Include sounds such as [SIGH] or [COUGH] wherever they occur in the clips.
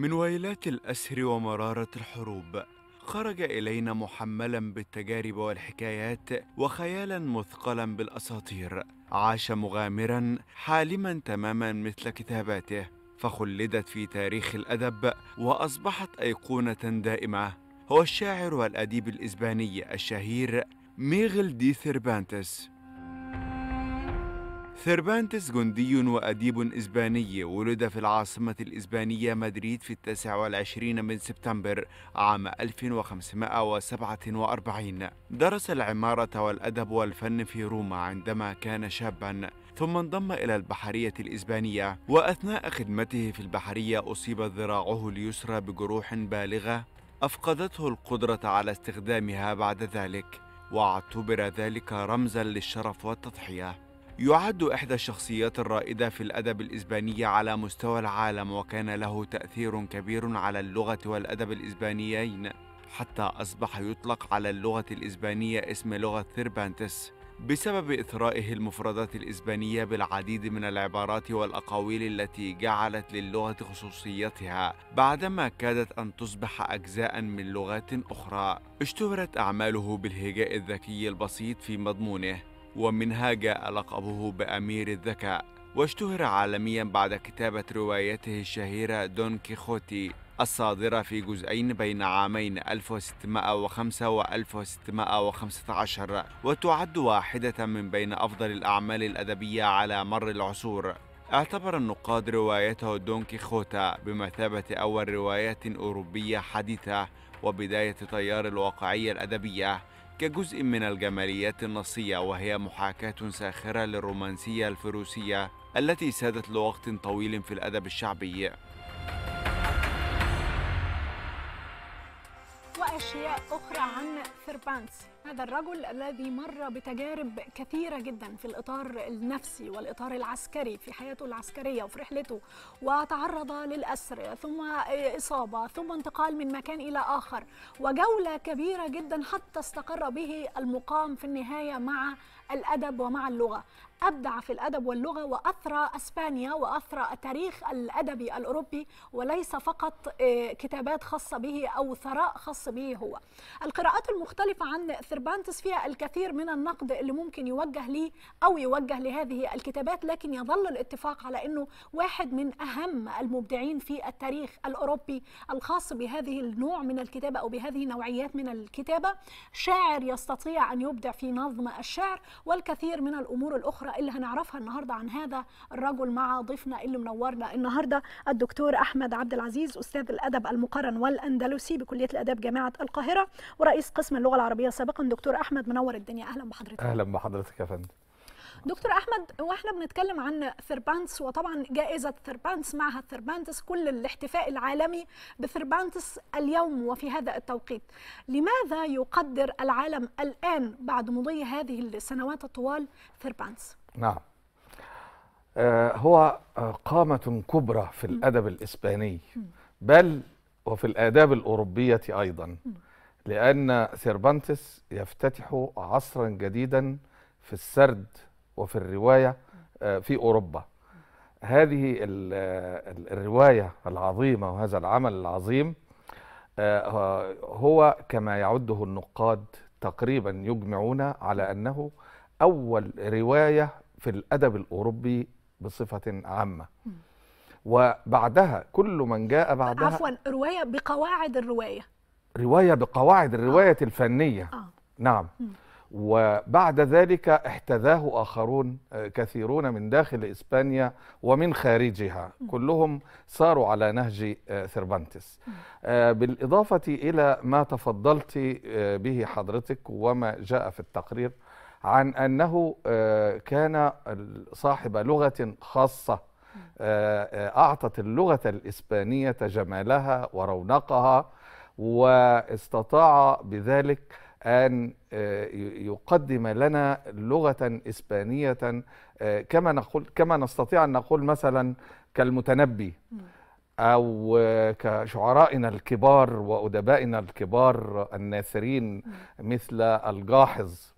من ويلات الأسر ومرارة الحروب خرج إلينا محملا بالتجارب والحكايات وخيالا مثقلا بالأساطير عاش مغامرا حالما تماما مثل كتاباته فخلدت في تاريخ الأدب وأصبحت أيقونة دائمة هو الشاعر والأديب الإسباني الشهير ميغل دي ثيربانتس ثربانتس جندي وأديب إسباني ولد في العاصمة الإسبانية مدريد في التاسع والعشرين من سبتمبر عام 1547 درس العمارة والأدب والفن في روما عندما كان شابا ثم انضم إلى البحرية الإسبانية وأثناء خدمته في البحرية أصيب ذراعه اليسرى بجروح بالغة أفقدته القدرة على استخدامها بعد ذلك واعتبر ذلك رمزا للشرف والتضحية يعد إحدى الشخصيات الرائدة في الأدب الإسباني على مستوى العالم وكان له تأثير كبير على اللغة والأدب الإسبانيين حتى أصبح يطلق على اللغة الإسبانية اسم لغة ثيربانتس بسبب إثرائه المفردات الإسبانية بالعديد من العبارات والأقاويل التي جعلت للغة خصوصيتها بعدما كادت أن تصبح أجزاء من لغات أخرى اشتهرت أعماله بالهجاء الذكي البسيط في مضمونه ومنها جاء لقبه بأمير الذكاء واشتهر عالميا بعد كتابة روايته الشهيرة دون كيخوتي الصادرة في جزئين بين عامين 1605 و 1615 وتعد واحدة من بين أفضل الأعمال الأدبية على مر العصور اعتبر النقاد روايته دون كيخوتا بمثابة أول روايات أوروبية حديثة وبداية تيار الواقعية الأدبية كجزء من الجماليات النصية وهي محاكاة ساخرة للرومانسية الفروسية التي سادت لوقت طويل في الأدب الشعبي أشياء أخرى عن فيربانس هذا الرجل الذي مر بتجارب كثيرة جدا في الإطار النفسي والإطار العسكري في حياته العسكرية وفي رحلته وتعرض للأسر ثم إصابة ثم انتقال من مكان إلى آخر وجولة كبيرة جدا حتى استقر به المقام في النهاية مع الأدب ومع اللغة أبدع في الأدب واللغة وأثرى أسبانيا وأثرى التاريخ الأدبي الأوروبي وليس فقط آه، كتابات خاصة به أو ثراء خاص به هو القراءات المختلفة عن ثربانتس فيها الكثير من النقد اللي ممكن يوجه لي أو يوجه لهذه الكتابات لكن يظل الاتفاق على أنه واحد من أهم المبدعين في التاريخ الأوروبي الخاص بهذه النوع من الكتابة أو بهذه النوعيات من الكتابة شاعر يستطيع أن يبدع في نظم الشعر والكثير من الأمور الأخرى اللي هنعرفها النهارده عن هذا الرجل مع ضيفنا اللي منورنا النهارده الدكتور احمد عبد العزيز استاذ الادب المقارن والاندلسي بكليه الاداب جامعه القاهره ورئيس قسم اللغه العربيه سابقا دكتور احمد منور الدنيا اهلا بحضرتك اهلا بحضرتك يا فندم دكتور احمد واحنا بنتكلم عن ثربانتس وطبعا جائزه ثربانتس معهد ثربانتس كل الاحتفاء العالمي بثربانتس اليوم وفي هذا التوقيت لماذا يقدر العالم الان بعد مضي هذه السنوات الطوال ثربانتس نعم آه، هو آه، قامة كبرى في الأدب الإسباني بل وفي الآداب الأوروبية أيضا لأن سيربانتس يفتتح عصرا جديدا في السرد وفي الرواية آه، في أوروبا هذه الرواية العظيمة وهذا العمل العظيم هو كما يعده النقاد تقريبا يجمعون على أنه أول رواية في الأدب الأوروبي بصفة عامة وبعدها كل من جاء بعدها عفوا رواية بقواعد الرواية رواية بقواعد الرواية آه. الفنية آه. نعم م. وبعد ذلك احتذاه آخرون آه، كثيرون من داخل إسبانيا ومن خارجها كلهم ساروا على نهج ثربانتس آه، آه، بالإضافة إلى ما تفضلت به حضرتك وما جاء في التقرير عن أنه آه، كان صاحب لغة خاصة آه، آه، أعطت اللغة الإسبانية جمالها ورونقها واستطاع بذلك أن يقدم لنا لغة إسبانية كما نقول كما نستطيع أن نقول مثلا كالمتنبي أو كشعرائنا الكبار وأدبائنا الكبار الناثرين مثل الجاحظ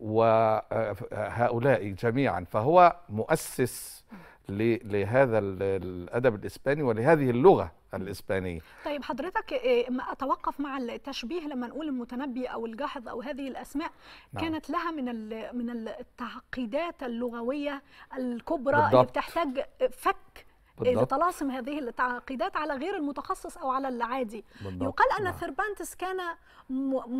وهؤلاء جميعا فهو مؤسس لهذا الادب الاسباني ولهذه اللغه الاسبانيه طيب حضرتك آه، اتوقف مع التشبيه لما نقول المتنبي او الجاحظ او هذه الاسماء نعم. كانت لها من من التعقيدات اللغويه الكبرى بالضبط. اللي بتحتاج فك بالضبط. هذه التعقيدات على غير المتخصص او على العادي بالضبط. يقال ان نعم. ثربانتس كان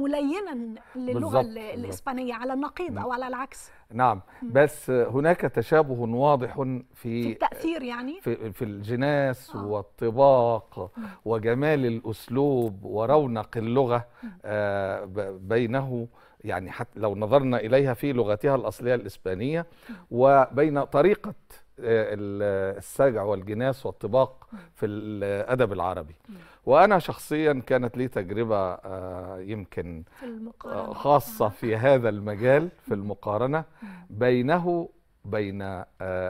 ملينا للغه الاسبانيه على النقيض نعم. او على العكس نعم م. بس هناك تشابه واضح في, في التاثير يعني في, في الجناس آه. والطباق م. وجمال الاسلوب ورونق اللغه آه بينه يعني حتى لو نظرنا اليها في لغتها الاصليه الاسبانيه وبين طريقه السجع والجناس والطباق في الادب العربي وانا شخصيا كانت لي تجربه آه، يمكن آه، خاصه نعم. في هذا المجال في المقارنه بينه بين آه،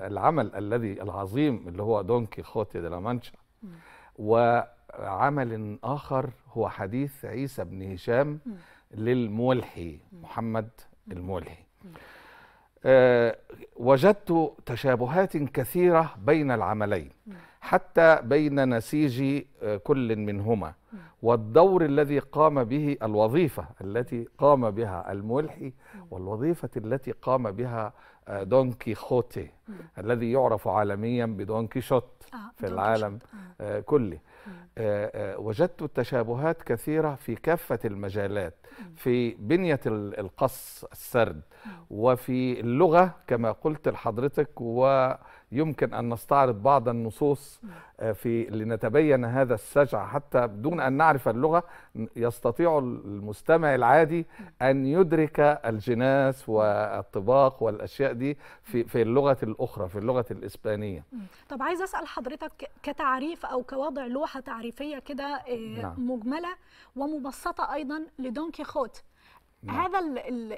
العمل الذي العظيم اللي هو دون كيخوتي دي لا مانشا وعمل اخر هو حديث عيسى بن هشام للملحي محمد الملحي آه، وجدت تشابهات كثيرة بين العملين حتى بين نسيج آه، كل منهما والدور الذي قام به الوظيفة التي قام بها الملحي والوظيفة التي قام بها آه، دون كيخوتي الذي يعرف عالميا بدون كيشوت في العالم كله آه، آه، وجدت التشابهات كثيرة في كافة المجالات في بنية القص السرد وفي اللغة كما قلت لحضرتك و يمكن أن نستعرض بعض النصوص آه، في لنتبين هذا السجع حتى دون أن نعرف اللغة يستطيع المستمع العادي أن يدرك الجناس والطباق والأشياء دي في, في اللغة الأخرى في اللغة الإسبانية طب عايز أسأل حضرتك كتعريف أو كوضع لوحة تعريفية كده آه، نعم. مجملة ومبسطة أيضا لدون كيخوت نعم. هذا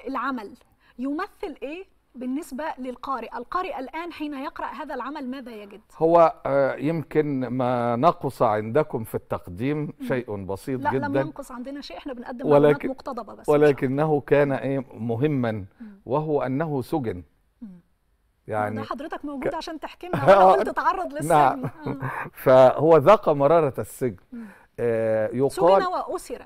العمل يمثل ايه بالنسبة للقارئ القارئ الآن حين يقرأ هذا العمل ماذا يجد؟ هو آه، يمكن ما نقص عندكم في التقديم شيء بسيط لا جدا لا لم ينقص عندنا شيء احنا بنقدم ولكن معلومات مقتضبة بس ولكنه كان إيه، مهما وهو أنه سجن يعني ده حضرتك موجود عشان تحكي لنا [LAUGHS] قلت آه، تعرض للسجن نعم. آه. [LAUGHS] فهو ذاق مرارة السجن يقال سجن وأسر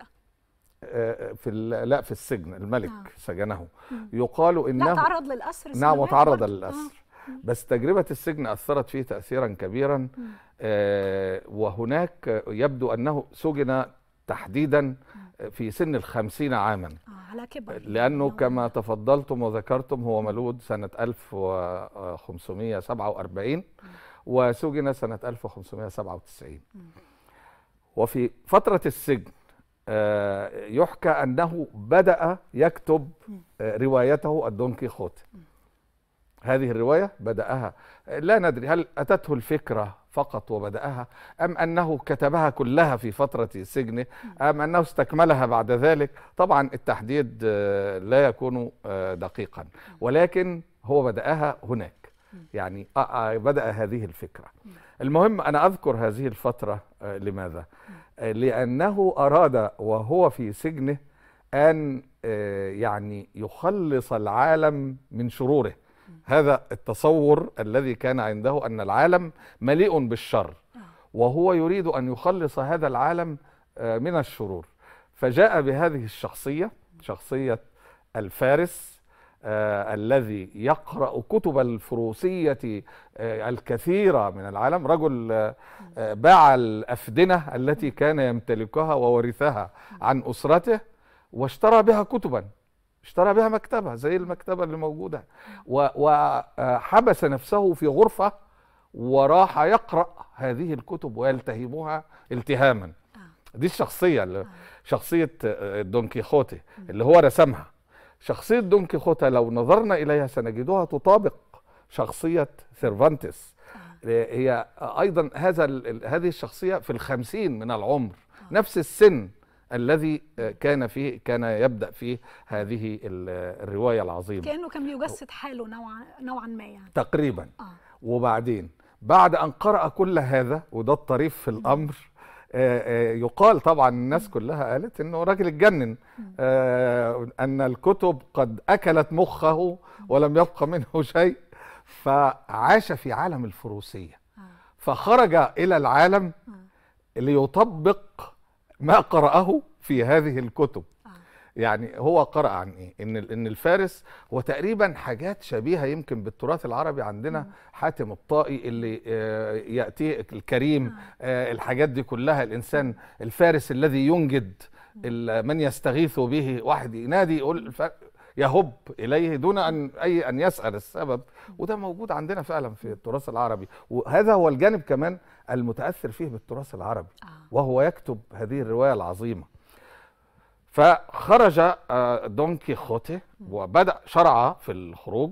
آه، آه، في لا في السجن الملك آه. سجنه يقال انه لا تعرض للاسر نعم وتعرض للاسر آه. بس تجربه السجن اثرت فيه تاثيرا كبيرا آه وهناك يبدو انه سجن تحديدا آه، في سن الخمسين عاما آه على كبر يعني، لأنه كما تفضلتم وذكرتم هو مولود سنة 1547 وسجن سنة 1597 وفي فترة السجن آه، يحكى أنه بدأ يكتب آه، روايته الدون كيخوت هذه الرواية بدأها لا ندري هل أتته الفكرة فقط وبدأها أم أنه كتبها كلها في فترة سجنه أم أنه استكملها بعد ذلك طبعا التحديد آه، لا يكون دقيقا ولكن هو بدأها هناك يعني بدأ هذه الفكرة المهم أنا أذكر هذه الفترة آه، لماذا؟ آه، لأنه أراد وهو في سجنه أن آه، يعني يخلص العالم من شروره هذا التصور الذي كان عنده أن العالم مليء بالشر وهو يريد أن يخلص هذا العالم من الشرور فجاء بهذه الشخصية شخصية الفارس آه الذي يقرأ كتب الفروسية آه الكثيرة من العالم رجل آه،, آه باع الأفدنة التي كان يمتلكها وورثها عن أسرته واشترى بها كتبا اشترى بها مكتبة زي المكتبة اللي موجودة وحبس آه، نفسه في غرفة وراح يقرأ هذه الكتب ويلتهمها التهاما آه. دي الشخصية شخصية دون كيخوتي اللي هو رسمها شخصية دون كيخوتا لو نظرنا إليها سنجدها تطابق شخصية سيرفانتس آه. هي أيضا هذا هذه الشخصية في الخمسين من العمر آه. نفس السن الذي كان فيه كان يبدا فيه هذه الروايه العظيمه كانه كان بيجسد حاله نوعا نوعا ما يعني تقريبا آه. وبعدين بعد ان قرا كل هذا وده الطريف في الامر آه، آه، يقال طبعا الناس كلها قالت انه راجل اتجنن آه، ان الكتب قد اكلت مخه ولم يبقى منه شيء فعاش في عالم الفروسيه فخرج الى العالم ليطبق ما قراه في هذه الكتب يعني هو قرأ عن ايه ان ان الفارس هو تقريبا حاجات شبيهه يمكن بالتراث العربي عندنا حاتم الطائي اللي آه، ياتيه الكريم آه، الحاجات دي كلها الانسان الفارس الذي ينجد من يستغيث به واحد ينادي يقول يهب اليه دون ان اي ان يسال السبب وده موجود عندنا فعلا في التراث العربي وهذا هو الجانب كمان المتاثر فيه بالتراث العربي آه. وهو يكتب هذه الروايه العظيمه فخرج آه، دون كيخوتي وبدأ شرع في الخروج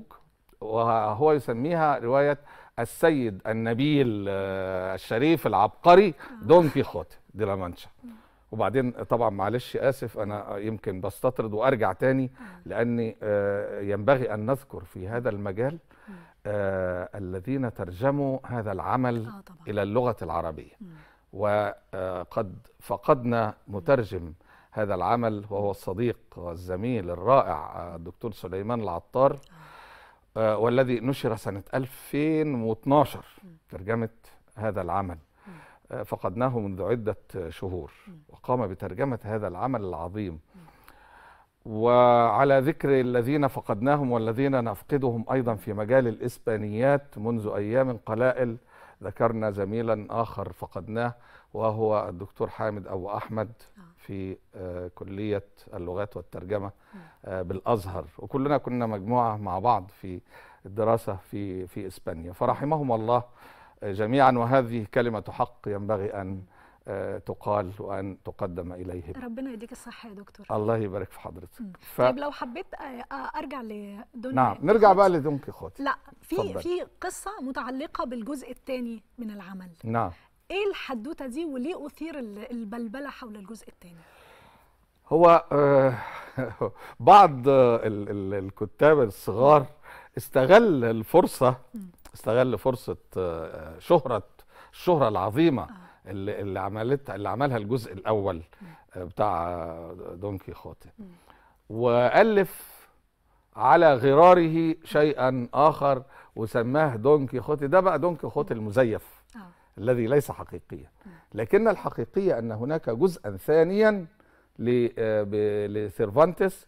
وهو يسميها رواية السيد النبيل آه، الشريف العبقري دون كيخوتي دي لامانشا وبعدين طبعا معلش اسف انا يمكن بستطرد وارجع تاني لاني آه، ينبغي ان نذكر في هذا المجال الذين ترجموا هذا العمل الى اللغه العربيه وقد فقدنا مترجم هذا العمل وهو الصديق والزميل الرائع الدكتور سليمان العطار آه، والذي نشر سنة 2012 ترجمة هذا العمل آه، فقدناه منذ عدة شهور وقام بترجمة هذا العمل العظيم وعلى ذكر الذين فقدناهم والذين نفقدهم أيضا في مجال الإسبانيات منذ أيام قلائل ذكرنا زميلا آخر فقدناه وهو الدكتور حامد أبو أحمد آه. في آه، كلية اللغات والترجمة آه، بالأزهر وكلنا كنا مجموعة مع بعض في الدراسة في, في إسبانيا فرحمهم الله جميعا وهذه كلمة حق ينبغي أن آه، تقال وان تقدم اليه ربنا يديك الصحه يا دكتور الله يبارك في حضرتك ف... طيب لو حبيت آه، آه، ارجع لدون نعم نرجع بقى لدون كيخوت لا في فضل. في قصه متعلقه بالجزء الثاني من العمل نعم ايه الحدوته دي وليه اثير البلبله حول الجزء الثاني هو [LAUGHS] بعض الكتاب الصغار استغل الفرصه استغل فرصه شهره الشهره العظيمه اللي عملت اللي عملها الجزء الاول آه، بتاع آه، دون كيخوتي والف على غراره شيئا اخر وسماه دون كيخوتي ده بقى دون كيخوتي المزيف آه. الذي ليس حقيقيا لكن الحقيقيه ان هناك جزءا ثانيا لسيرفانتس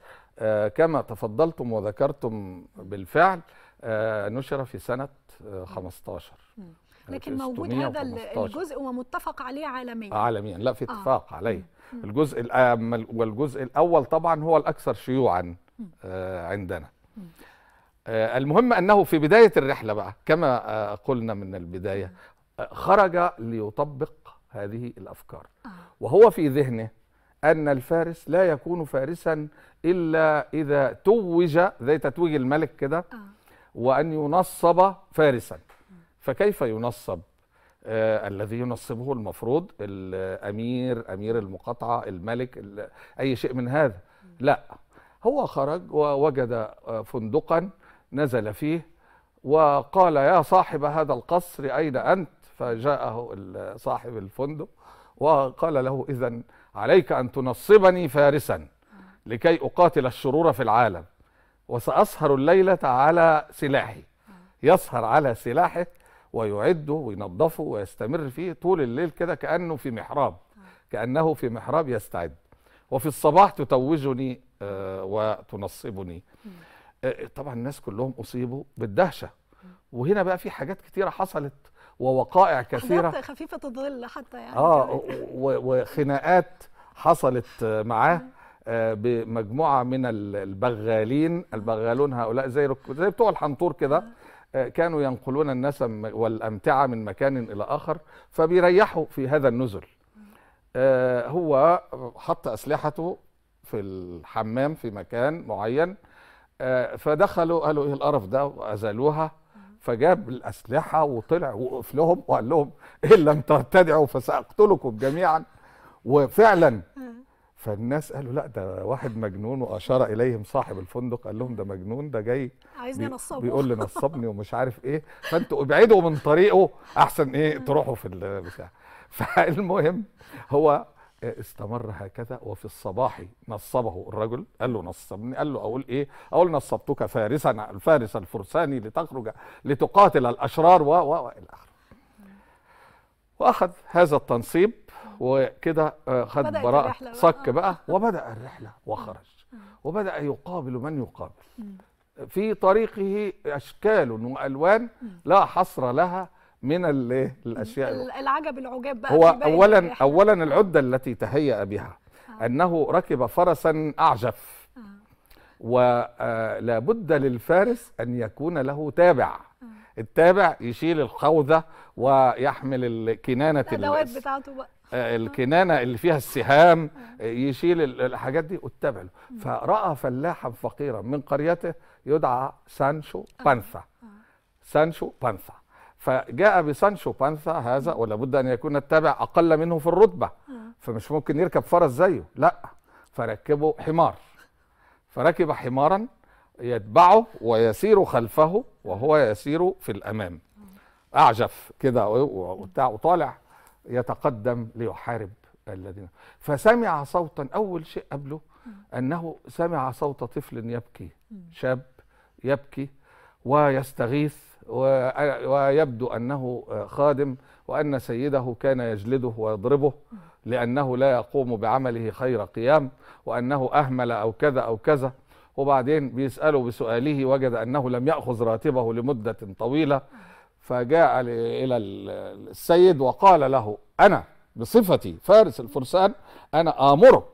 كما تفضلتم وذكرتم بالفعل آه، نشر في سنة 15 آه، آه، لكن موجود هذا الجزء ومتفق عليه عالميا عالميا لا في اتفاق آه. عليه الجزء والجزء الأول طبعا هو الأكثر شيوعا عندنا المهم أنه في بداية الرحلة بقى كما قلنا من البداية خرج ليطبق هذه الأفكار وهو في ذهنه أن الفارس لا يكون فارسا إلا إذا توج زي تتويج الملك كده آه. وأن ينصب فارسا فكيف ينصب آه الذي ينصبه المفروض الأمير أمير المقاطعة الملك أي شيء من هذا لا هو خرج ووجد فندقا نزل فيه وقال يا صاحب هذا القصر أين أنت فجاءه صاحب الفندق وقال له إذا عليك أن تنصبني فارسا لكي أقاتل الشرور في العالم وسأسهر الليلة على سلاحي يسهر على سلاحه ويعده وينظفه ويستمر فيه طول الليل كده كأنه في محراب كأنه في محراب يستعد وفي الصباح تتوجني آه، وتنصبني آه، طبعا الناس كلهم أصيبوا بالدهشة وهنا بقى في حاجات كتيرة حصلت ووقائع كثيرة حاجات خفيفة الظل حتى يعني اه وخناقات حصلت آه، معاه آه، بمجموعه من البغالين البغالون هؤلاء زي زي بتوع الحنطور كده آه، كانوا ينقلون النسم والامتعه من مكان الى اخر فبيريحوا في هذا النزل آه، هو حط اسلحته في الحمام في مكان معين فدخلوا قالوا ايه القرف ده وازالوها فجاب الاسلحه وطلع وقف لهم وقال لهم ان لم ترتدعوا فساقتلكم جميعا وفعلا فالناس قالوا لا ده واحد مجنون واشار اليهم صاحب الفندق قال لهم ده مجنون ده جاي عايزني نصبه بيقول لي نصبني ومش عارف ايه فانتوا ابعدوا من طريقه احسن ايه تروحوا في البتاع فالمهم هو استمر هكذا وفي الصباح نصبه الرجل قال له نصبني قال له اقول ايه اقول نصبتك فارسا الفارس الفرساني لتخرج لتقاتل الاشرار و و الى اخره واخذ هذا التنصيب وكده آه، خد براءة صك آه. بقى وبدأ الرحلة وخرج آه. وبدأ يقابل من يقابل في طريقه أشكال وألوان لا حصر لها من الأشياء العجب العجاب بقى هو أولا, أولا العدة التي تهيأ بها أنه ركب فرسا أعجف ولا بد للفارس أن يكون له تابع التابع يشيل الخوذة ويحمل الكنانة الأدوات بتاعته بقى آه، الكنانه اللي فيها السهام آه، يشيل الحاجات دي واتبع له فراى فلاحا فقيرا من قريته يدعى سانشو آه. بانثا سانشو بانثا فجاء بسانشو بانثا هذا ولا بد ان يكون التابع اقل منه في الرتبه فمش ممكن يركب فرس زيه لا فركبه حمار فركب حمارا يتبعه ويسير خلفه وهو يسير في الامام اعجف كده وطالع يتقدم ليحارب الذين فسمع صوتا أول شيء قبله أنه سمع صوت طفل يبكي شاب يبكي ويستغيث ويبدو أنه خادم وأن سيده كان يجلده ويضربه لأنه لا يقوم بعمله خير قيام وأنه أهمل أو كذا أو كذا وبعدين بيسأله بسؤاله وجد أنه لم يأخذ راتبه لمدة طويلة فجاء إلى السيد وقال له أنا بصفتي فارس الفرسان أنا آمرك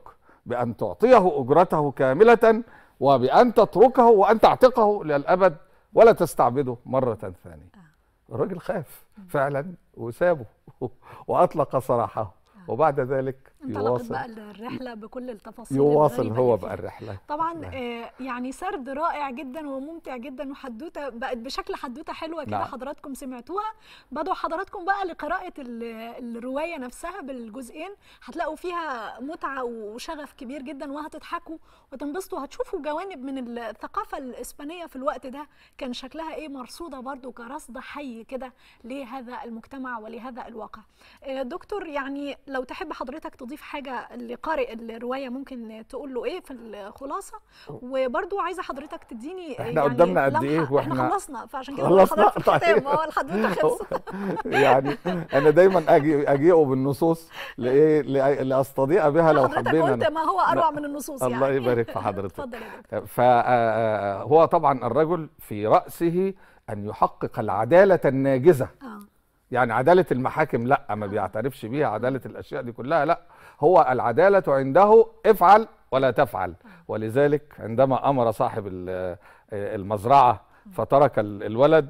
بأن تعطيه أجرته كاملة وبأن تتركه وأن تعتقه للأبد ولا تستعبده مرة ثانية آه. الراجل خاف فعلا وسابه [LAUGHS] وأطلق سراحه وبعد ذلك يواصل بقى الرحله بكل التفاصيل يواصل هو بقى الرحله طبعا نعم. آه يعني سرد رائع جدا وممتع جدا وحدوته بقت بشكل حدوته حلوه كده نعم. حضراتكم سمعتوها بدعو حضراتكم بقى لقراءه الروايه نفسها بالجزئين هتلاقوا فيها متعه وشغف كبير جدا وهتضحكوا وتنبسطوا وهتشوفوا جوانب من الثقافه الاسبانيه في الوقت ده كان شكلها ايه مرصوده برضو كرصد حي كده لهذا المجتمع ولهذا الواقع آه دكتور يعني لو تحب حضرتك تضيف حاجه لقارئ الروايه ممكن تقول له ايه في الخلاصه وبرده عايزه حضرتك تديني احنا يعني قدامنا قد ايه واحنا احنا خلصنا فعشان كده خلصنا طيب هو الحدوته خلص [LAUGHS] يعني انا دايما اجي اجيئه بالنصوص لايه لاستضيء بها لو حبينا قلت ما هو اروع من النصوص يعني الله يبارك في [LAUGHS] حضرتك فهو آه، آه، طبعا الرجل في راسه ان يحقق العداله الناجزه آه. يعني عداله المحاكم لا ما آه. بيعترفش بيها عداله الاشياء دي كلها لا هو العداله عنده افعل ولا تفعل آه. ولذلك عندما امر صاحب آه، المزرعه فترك الولد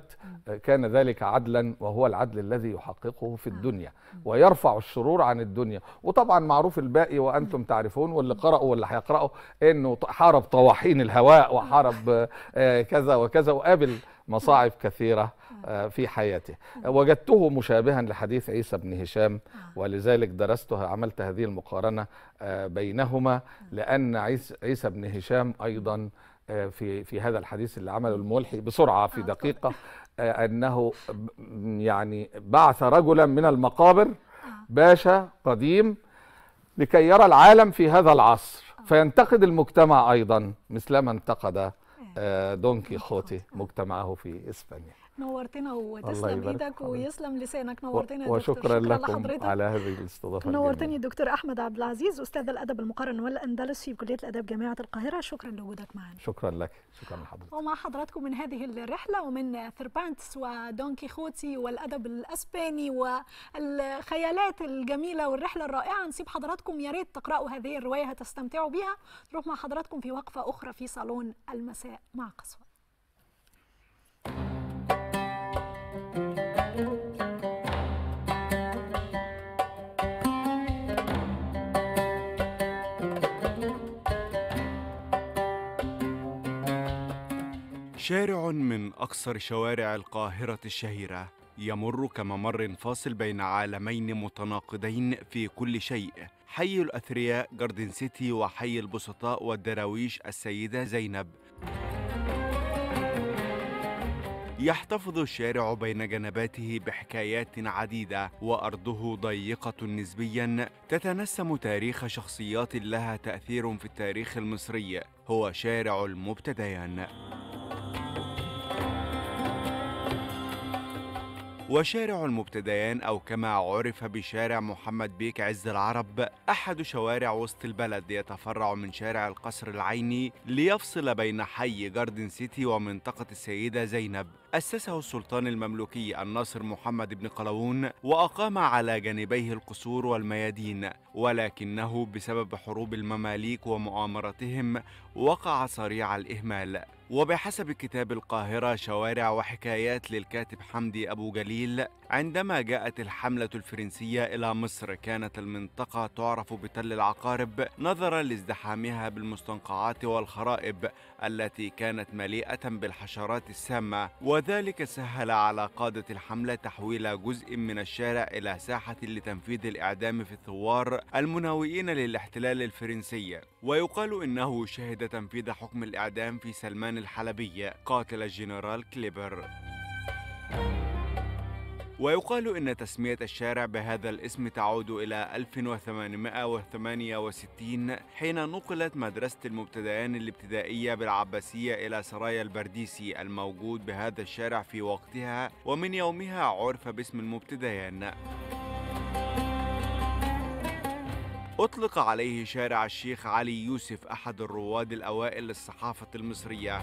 كان ذلك عدلا وهو العدل الذي يحققه في الدنيا ويرفع الشرور عن الدنيا وطبعا معروف الباقي وانتم تعرفون واللي قرأوا واللي هيقرأوا انه حارب طواحين الهواء وحارب كذا وكذا وقابل مصاعب كثيرة آه. آه، في حياته وجدته مشابها لحديث عيسى بن هشام آه. ولذلك درسته عملت هذه المقارنة بينهما لأن عيسى بن هشام أيضا في في هذا الحديث اللي عمله الملحي بسرعه في دقيقه انه يعني بعث رجلا من المقابر باشا قديم لكي يرى العالم في هذا العصر فينتقد المجتمع ايضا مثلما انتقد آه، دون كيخوتي مجتمعه في إسبانيا نورتنا وتسلم ايدك ويسلم لسانك نورتنا و... دكتور وشكرا دكتور. لكم لحضرتك. على هذه الاستضافه نورتني الدكتور احمد عبد العزيز استاذ الادب المقارن والاندلس في كليه الاداب جامعه القاهره شكرا لوجودك معنا شكرا لك شكرا لحضرتك ومع حضراتكم من هذه الرحله ومن ثربانتس ودون كيخوتي والادب الاسباني والخيالات الجميله والرحله الرائعه نسيب حضراتكم يا ريت تقراوا هذه الروايه هتستمتعوا بها نروح مع حضراتكم في وقفه اخرى في صالون المساء مع قسوه شارع من أكثر شوارع القاهرة الشهيرة يمر كممر فاصل بين عالمين متناقضين في كل شيء حي الأثرياء جاردن سيتي وحي البسطاء والدراويش السيدة زينب يحتفظ الشارع بين جنباته بحكايات عديدة وأرضه ضيقة نسبيا تتنسم تاريخ شخصيات لها تأثير في التاريخ المصري هو شارع المبتديان وشارع المبتديان أو كما عرف بشارع محمد بيك عز العرب أحد شوارع وسط البلد يتفرع من شارع القصر العيني ليفصل بين حي جاردن سيتي ومنطقة السيدة زينب أسسه السلطان المملوكي الناصر محمد بن قلاوون وأقام على جانبيه القصور والميادين ولكنه بسبب حروب المماليك ومؤامرتهم وقع صريع الإهمال وبحسب كتاب القاهرة شوارع وحكايات للكاتب حمدي أبو جليل عندما جاءت الحملة الفرنسية إلى مصر كانت المنطقة تعرف بتل العقارب نظرا لازدحامها بالمستنقعات والخرائب التي كانت مليئة بالحشرات السامة وذلك سهل على قادة الحملة تحويل جزء من الشارع إلى ساحة لتنفيذ الإعدام في الثوار المناوئين للاحتلال الفرنسي ويقال إنه شهد تنفيذ حكم الإعدام في سلمان الحلبي قاتل الجنرال كليبر ويقال أن تسمية الشارع بهذا الاسم تعود إلى 1868 حين نقلت مدرسة المبتدئين الابتدائية بالعباسية إلى سرايا البرديسي الموجود بهذا الشارع في وقتها ومن يومها عرف باسم المبتدئين أطلق عليه شارع الشيخ علي يوسف أحد الرواد الأوائل للصحافة المصرية